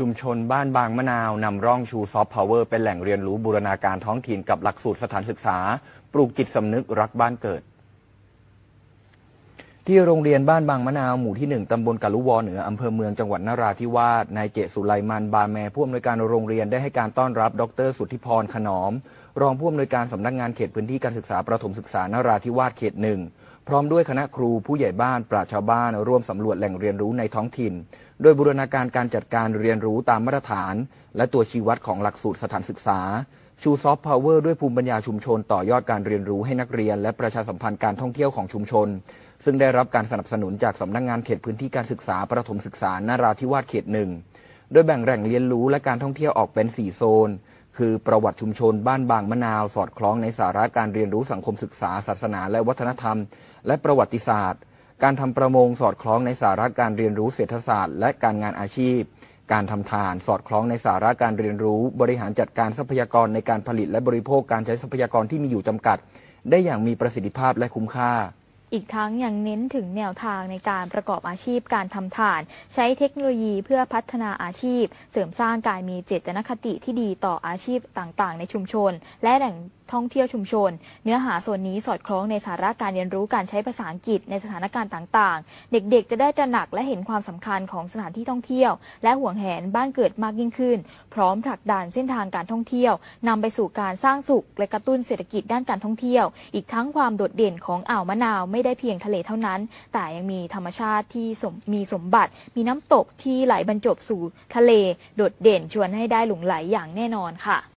ชุมชนบ้านบางมะนาว นำร่องชูซอฟต์พาวเวอร์ เป็นแหล่งเรียนรู้บูรณาการท้องถิ่นกับหลักสูตรสถานศึกษาปลูกจิตสำนึกรักบ้านเกิด ที่โรงเรียนบ้านบางมะนาวหมู่ที่ 1 ตำบลกะลุวอเหนืออำเภอเมืองจังหวัดนราธิวาสนายเจสุไลมันบาแมผู้อำนวยการโรงเรียนได้ให้การต้อนรับ ดร สุทธิพรขนอมรองผู้อำนวยการสำนักงงานเขตพื้นที่การศึกษาประถมศึกษานราธิวาสเขตหนึ่งพร้อมด้วยคณะครูผู้ใหญ่บ้าน ปราชาวบ้าน ร่วมสำรวจแหล่งเรียนรู้ในท้องถิ่น โดยบูรณาการการจัดการเรียนรู้ตามมาตรฐานและตัวชี้วัดของหลักสูตรสถานศึกษา ชูซอฟต์พาวเวอร์ด้วยภูมิปัญญาชุมชนต่อยอดการเรียนรู้ให้นักเรียน และประชาสัมพันธ์การท่องเที่ยวของชุมชน ซึ่งได้รับการสนับสนุนจากสำนักงงานเขตพื้นที่การศึกษาประถมศึกษานาราธิวาสเขตหนึ่งโดยแบ่งแหล่งเรียนรู้และการท่องเที่ยวออกเป็น4โซนคือ ประวัติชุมชน บ้านบางมะนาว สอดคล้องในสาระการเรียนรู้สังคมศึกษา ศาสนา และวัฒนธรรม และประวัติศาสตร์การทำประมงสอดคล้องในสาระการเรียนรู้ เศรษฐศาสตร์ และการงานอาชีพ การทำทาน สอดคล้องในสาระการเรียนรู้ บริหารจัดการทรัพยากรในการผลิตและบริโภคการใช้ทรัพยากรที่มีอยู่จำกัด ได้อย่างมีประสิทธิภาพและคุ้มค่าอีกทั้งยังเน้นถึงแนวทางในการประกอบอาชีพการทำฐาน ใช้เทคโนโลยีเพื่อพัฒนาอาชีพ เสริมสร้างการมีเจตนคติที่ดีต่ออาชีพต่างๆ ในชุมชน และแหล่งท่องเที่ยวชุมชน เนื้อหาส่วนนี้สอดคล้องในสาระการเรียนรู้การใช้ภาษาอังกฤษในสถานการณ์ต่าง ๆ เด็กๆ จะได้ตระหนักและเห็นความสำคัญของสถานที่ท่องเที่ยว และห่วงแหนบ้านเกิดมากยิ่งขึ้น พร้อมผลักดันเส้นทางการท่องเที่ยว นำไปสู่การสร้างสุขและกระตุ้นเศรษฐกิจด้านการท่องเที่ยว อีกทั้งความโดดเด่นของอ่าวมะนาวไม่ได้เพียงทะเลเท่านั้น แต่ยังมีธรรมชาติที่มีสมบัติ มีน้ำตกที่ไหลบรรจบสู่ทะเลโดดเด่นชวนให้ได้หลงไหลอย่างแน่นอนค่ะ